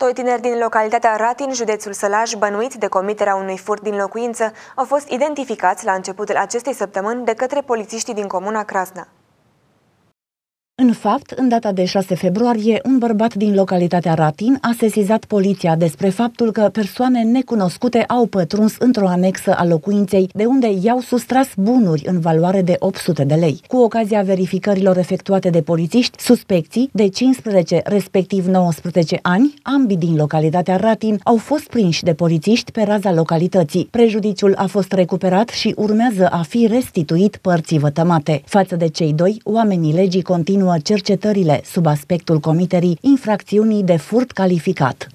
Doi tineri din localitatea Ratin, județul Sălaj, bănuiți de comiterea unui furt din locuință, au fost identificați la începutul acestei săptămâni de către polițiștii din comuna Crasna. În fapt, în data de 6 februarie, un bărbat din localitatea Ratin a sesizat poliția despre faptul că persoane necunoscute au pătruns într-o anexă a locuinței, de unde i-au sustras bunuri în valoare de 800 de lei. Cu ocazia verificărilor efectuate de polițiști, suspecții de 15 respectiv 19 ani, ambii din localitatea Ratin, au fost prinși de polițiști pe raza localității. Prejudiciul a fost recuperat și urmează a fi restituit părții vătămate. Față de cei doi, oamenii legii continuă continuă cercetările sub aspectul comiterii infracțiunii de furt calificat.